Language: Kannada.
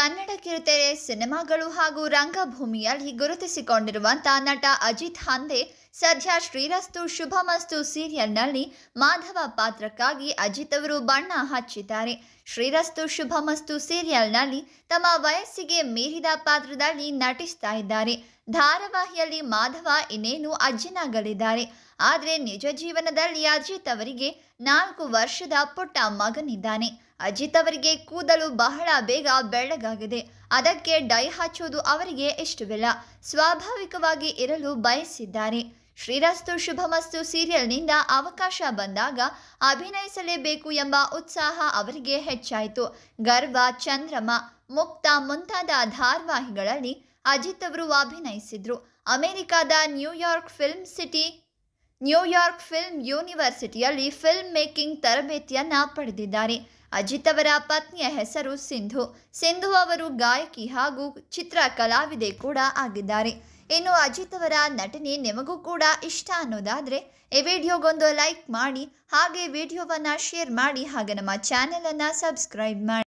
ಕನ್ನಡ ಕಿರುತೆರೆ ಸಿನಿಮಾಗಳು ಹಾಗೂ ರಂಗಭೂಮಿಯಲ್ಲಿ ಗುರುತಿಸಿಕೊಂಡಿರುವಂತ ನಟ ಅಜಿತ್ ಹಂದೆ ಸದ್ಯ ಶ್ರೀರಸ್ತು ಶುಭಮಸ್ತು ಸೀರಿಯಲ್ನಲ್ಲಿ ಮಾಧವ ಪಾತ್ರಕ್ಕಾಗಿ ಅಜಿತ್ ಅವರು ಬಣ್ಣ ಹಚ್ಚಿದ್ದಾರೆ ಶ್ರೀರಸ್ತು ಶುಭಮಸ್ತು ಸೀರಿಯಲ್ನಲ್ಲಿ ತಮ್ಮ ವಯಸ್ಸಿಗೆ ಮೀರಿದ ಪಾತ್ರದಲ್ಲಿ ನಟಿಸ್ತಾ ಇದ್ದಾರೆ ಧಾರಾವಾಹಿಯಲ್ಲಿ ಮಾಧವ ಇನ್ನೇನು ಅಜ್ಜನಾಗಲಿದ್ದಾರೆ ಆದರೆ ನಿಜ ಜೀವನದಲ್ಲಿ ಅಜಿತ್ ಅವರಿಗೆ ನಾಲ್ಕು ವರ್ಷದ ಪುಟ್ಟ ಮಗನಿದ್ದಾನೆ ಅಜಿತ್ ಅವರಿಗೆ ಕೂದಲು ಬಹಳ ಬೇಗ ಬೆಳ್ಳಗಾಗಿದೆ ಅದಕ್ಕೆ ಡೈ ಹಚ್ಚುವುದು ಅವರಿಗೆ ಇಷ್ಟವಿಲ್ಲ ಸ್ವಾಭಾವಿಕವಾಗಿ ಇರಲು ಬಯಸಿದ್ದಾರೆ ಶ್ರೀರಸ್ತು ಶುಭಮಸ್ತು ಸೀರಿಯಲ್ನಿಂದ ಅವಕಾಶ ಬಂದಾಗ ಅಭಿನಯಿಸಲೇಬೇಕು ಎಂಬ ಉತ್ಸಾಹ ಅವರಿಗೆ ಹೆಚ್ಚಾಯಿತು ಗರ್ವ ಚಂದ್ರಮ ಮುಕ್ತ ಮುಂತಾದ ಧಾರಾವಾಹಿಗಳಲ್ಲಿ ಅಜಿತ್ ಅವರು ಅಭಿನಯಿಸಿದ್ರು ಅಮೆರಿಕದ New York film city New York film ಯೂನಿವರ್ಸಿಟಿಯಲ್ಲಿ ಫಿಲ್ಮ್ ಮೇಕಿಂಗ್ ತರಬೇತಿಯನ್ನು ಪಡೆದಿದ್ದಾರೆ ಅಜಿತ್ ಅವರ ಪತ್ನಿಯ ಹೆಸರು ಸಿಂಧು ಸಿಂಧು ಅವರು ಗಾಯಕಿ ಹಾಗೂ ಚಿತ್ರ ಕಲಾವಿದೆ ಕೂಡ ಆಗಿದ್ದಾರೆ ಇನ್ನು ಅಜಿತ್ ಅವರ ನಟನೆ ನಿಮಗೂ ಕೂಡ ಇಷ್ಟ ಅನ್ನೋದಾದರೆ ಈ ವಿಡಿಯೋಗೊಂದು ಲೈಕ್ ಮಾಡಿ ಹಾಗೆ ವಿಡಿಯೋವನ್ನು ಶೇರ್ ಮಾಡಿ ಹಾಗೆ ನಮ್ಮ ಚಾನೆಲನ್ನು ಸಬ್ಸ್ಕ್ರೈಬ್ ಮಾಡಿ